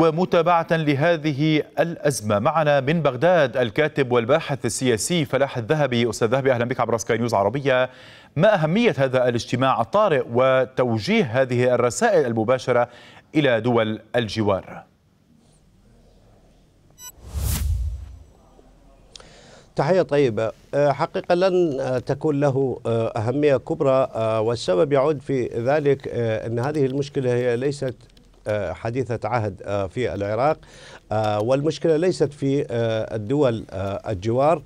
ومتابعة لهذه الأزمة معنا من بغداد الكاتب والباحث السياسي فلاح الذهبي أستاذ ذهبي أهلا بك عبر سكاي نيوز عربية ما أهمية هذا الاجتماع الطارئ وتوجيه هذه الرسائل المباشرة إلى دول الجوار تحية طيبة آه، حقيقة لن آه، تكون له آه، أهمية كبرى والسبب يعود في ذلك أن هذه المشكلة هي ليست آه، حديثة عهد آه، في العراق آه، والمشكلة ليست في الدول الجوار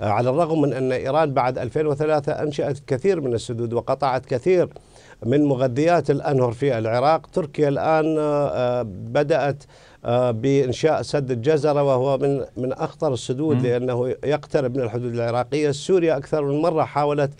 على الرغم من أن إيران بعد 2003 أنشأت كثير من السدود وقطعت كثير من مغذيات الأنهر في العراق تركيا الآن بدأت بإنشاء سد الجزرة وهو من من أخطر السدود لأنه يقترب من الحدود العراقية سوريا أكثر من مرة حاولت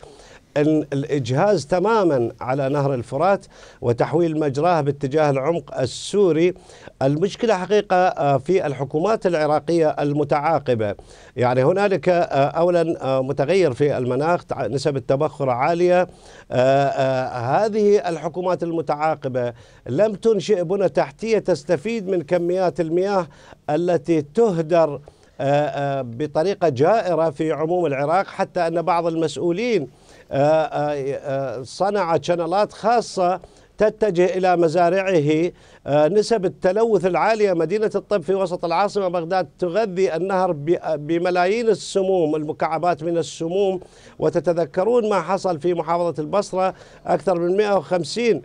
الإجهاز تماما على نهر الفرات وتحويل مجراه باتجاه العمق السوري المشكلة حقيقة آه، في الحكومات العراقية المتعاقبة يعني هنالك آه، أولا آه، متغير في المناخ نسب التبخر عالية هذه الحكومات المتعاقبة لم تنشئ بنى تحتية تستفيد من كميات المياه التي تهدر بطريقة جائرة في عموم العراق حتى أن بعض المسؤولين آه، آه، آه، صنع شنلات خاصة تتجه إلى مزارعه نسب التلوث العالية مدينة الطب في وسط العاصمة بغداد تغذي النهر بملايين السموم المكعبات من السموم وتتذكرون ما حصل في محافظة البصرة أكثر من 150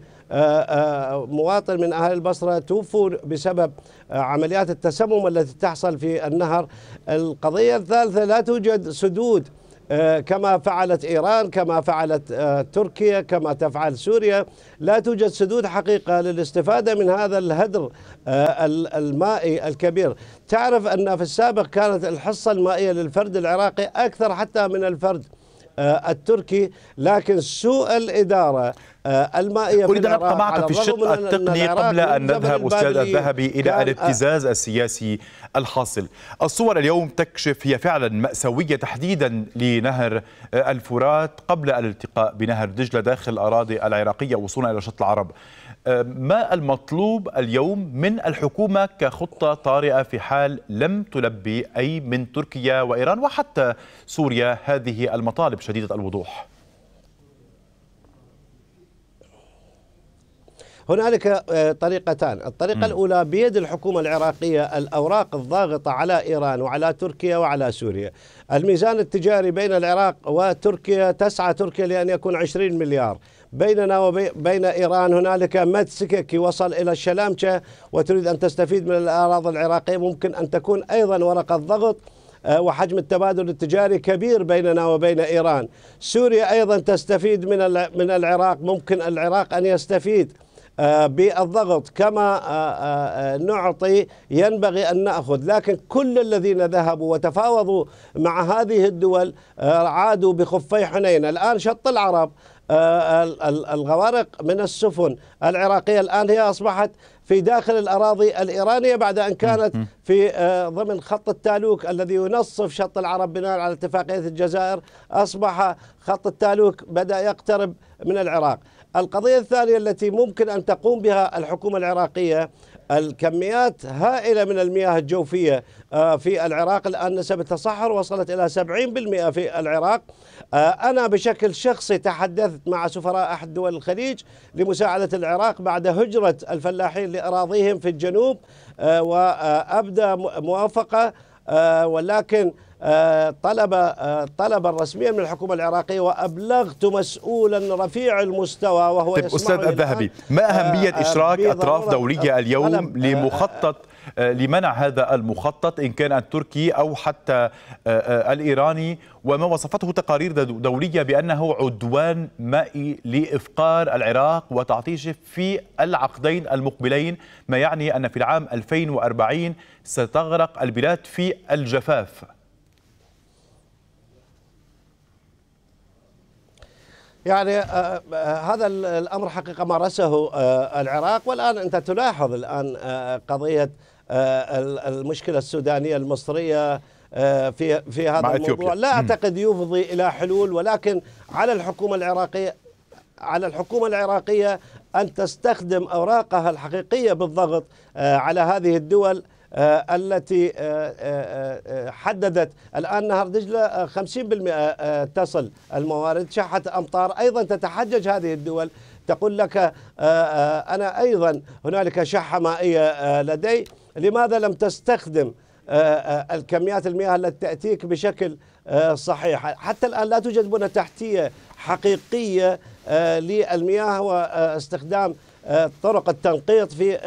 مواطن من أهل البصرة توفوا بسبب عمليات التسمم التي تحصل في النهر القضية الثالثة لا توجد سدود آه، كما فعلت إيران كما فعلت آه، تركيا كما تفعل سوريا لا توجد سدود حقيقة للاستفادة من هذا الهدر آه، المائي الكبير تعرف أن في السابق كانت الحصة المائية للفرد العراقي أكثر حتى من الفرد آه، التركي لكن سوء الإدارة آه، المائية في أريد أن أبقى معك في الشق التقني قبل أن نذهب أستاذ الذهبي إلى آه، الابتزاز السياسي الحاصل الصور اليوم تكشف هي فعلا مأساوية تحديدا لنهر الفرات قبل الالتقاء بنهر دجلة داخل الأراضي العراقية وصولا إلى شط العرب ما المطلوب اليوم من الحكومة كخطة طارئة في حال لم تلبي أي من تركيا وإيران وحتى سوريا هذه المطالب شديدة الوضوح هنالك آه، طريقتان الطريقة م. الأولى بيد الحكومة العراقية الأوراق الضاغطة على إيران وعلى تركيا وعلى سوريا الميزان التجاري بين العراق وتركيا تسعى تركيا لأن يكون 20 مليار بيننا وبين إيران هنالك مد سككي وصل إلى الشلامشة وتريد أن تستفيد من الأراضي العراقية ممكن أن تكون أيضا ورقة ضغط آه، وحجم التبادل التجاري كبير بيننا وبين إيران سوريا أيضا تستفيد من من العراق ممكن العراق أن يستفيد آه، بالضغط كما آه، نعطي ينبغي أن نأخذ لكن كل الذين ذهبوا وتفاوضوا مع هذه الدول عادوا بخفي حنين الآن شط العرب آه، الغوارق من السفن العراقية الآن هي أصبحت في داخل الأراضي الإيرانية بعد أن كانت في آه، ضمن خط التالوك الذي ينصف شط العرب بناء على اتفاقية الجزائر أصبح خط التالوك بدأ يقترب من العراق القضية الثانية التي ممكن أن تقوم بها الحكومة العراقية الكميات هائلة من المياه الجوفية آه، في العراق الآن نسبة التصحر وصلت إلى 70% في العراق آه، أنا بشكل شخصي تحدثت مع سفراء أحد دول الخليج لمساعدة العراق بعد هجرة الفلاحين لأراضيهم في الجنوب آه، وأبدى موافقة آه، ولكن آه، طلب آه، طلبا رسميا من الحكومه العراقيه وابلغت مسؤولا رفيع المستوى وهو طيب استاذ الذهبي ما اهميه اشراك اطراف دوليه اليوم لمخطط آه، لمنع هذا المخطط إن كان التركي أو حتى آه، آه، الإيراني وما وصفته تقارير دولية بأنه عدوان مائي لإفقار العراق وتعطيشه في العقدين المقبلين ما يعني أن في العام 2040 ستغرق البلاد في الجفاف يعني آه، آه، هذا الامر حقيقه مارسه آه، العراق والان انت تلاحظ الان قضيه المشكله السودانيه المصريه في في هذا الموضوع إثيوبيا. لا اعتقد يفضي الى حلول ولكن على الحكومه العراقيه على الحكومه العراقيه ان تستخدم اوراقها الحقيقيه بالضغط على هذه الدول آه، التي آه، آه، حددت الآن نهر دجلة 50% تصل الموارد شحة أمطار أيضا تتحجج هذه الدول تقول لك أنا أيضا هنالك شحة مائية لدي لماذا لم تستخدم الكميات المياه التي تأتيك بشكل صحيح حتى الآن لا توجد بنى تحتية حقيقية للمياه واستخدام آه، طرق التنقيط في آه،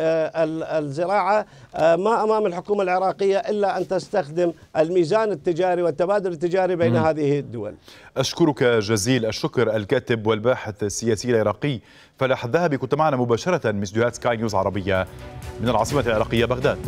الزراعة آه، ما أمام الحكومة العراقية إلا أن تستخدم الميزان التجاري والتبادل التجاري بين هذه الدول أشكرك جزيل الشكر الكاتب والباحث السياسي العراقي فلاح الذهبي كنت معنا مباشرة من سكاي نيوز عربية من العاصمة العراقية بغداد